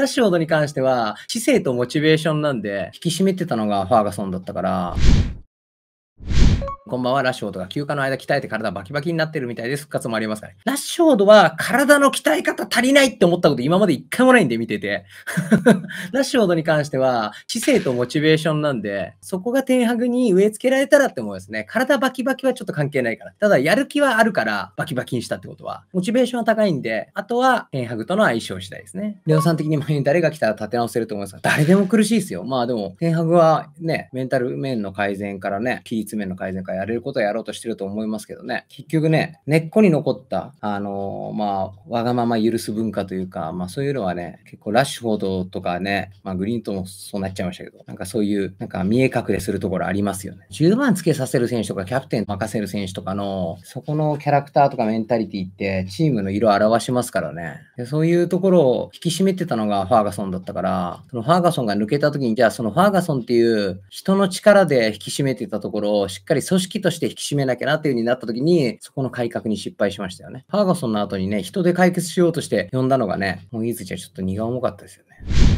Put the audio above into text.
ダッシュボードに関しては、知性とモチベーションなんで、引き締めてたのがファーガソンだったから。こんばんは、ラッシュオードが休暇の間鍛えて体バキバキになってるみたいです。復活もありますからね。ラッシュオードは体の鍛え方足りないって思ったこと今まで一回もないんで見てて。ラッシュオードに関しては、知性とモチベーションなんで、そこが天白に植え付けられたらって思うんですね。体バキバキはちょっと関係ないから。ただ、やる気はあるから、バキバキにしたってことは。モチベーションは高いんで、あとは天白との相性次第ですね。量オさん的にも誰が来たら立て直せると思いますが、誰でも苦しいですよ。まあでも、天白はね、メンタル面の改善からね、規立面の改善からかやれることはやろうとしてると思いますけどね。結局ね、根っこに残った、あのー、まあ、わがまま許す文化というか、まあそういうのはね、結構ラッシュフォードとかね、まあグリーンともそうなっちゃいましたけど、なんかそういう、なんか見え隠れするところありますよね。10番つけさせる選手とか、キャプテン任せる選手とかの、そこのキャラクターとかメンタリティって、チームの色を表しますからね。でそういうところを引き締めてたのがファーガソンだったから、そのファーガソンが抜けた時に、じゃあそのファーガソンっていう人の力で引き締めてたところを、しっかり組組織として引き締めなきゃなっていう風になった時に、そこの改革に失敗しましたよね。フーガソンの後にね、人で解決しようとして呼んだのがね、もういいずちゃちょっと荷が重かったですよね。